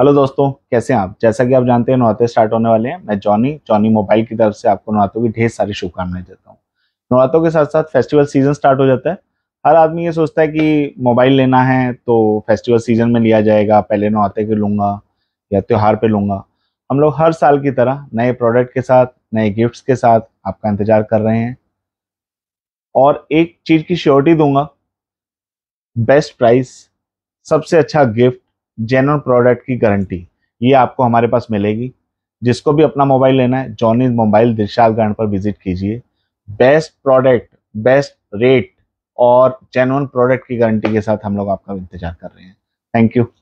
hello दोस्तों कैसे हैं आप जैसा कि आप जानते हैं नौते स्टार्ट होने वाले हैं मैं जॉनी जॉनी मोबाइल की तरफ से आपको नौतों की ढेर सारी शुभकामनाएं देता हूँ नौतों के साथ साथ फेस्टिवल सीजन स्टार्ट हो जाता है हर आदमी ये सोचता है कि मोबाइल लेना है तो फेस्टिवल सीजन में लिया जाएगा पहले नौते के लूँगा या त्यौहार पर लूँगा हम लोग हर साल की तरह नए प्रोडक्ट के साथ नए गिफ्ट्स के साथ आपका इंतजार कर रहे हैं और एक चीज़ की श्योरिटी दूंगा बेस्ट प्राइस सबसे अच्छा गिफ्ट जेनवन प्रोडक्ट की गारंटी ये आपको हमारे पास मिलेगी जिसको भी अपना मोबाइल लेना है जॉनी मोबाइल ग्रांड पर विजिट कीजिए बेस्ट प्रोडक्ट बेस्ट रेट और जेनवन प्रोडक्ट की गारंटी के साथ हम लोग आपका इंतजार कर रहे हैं थैंक यू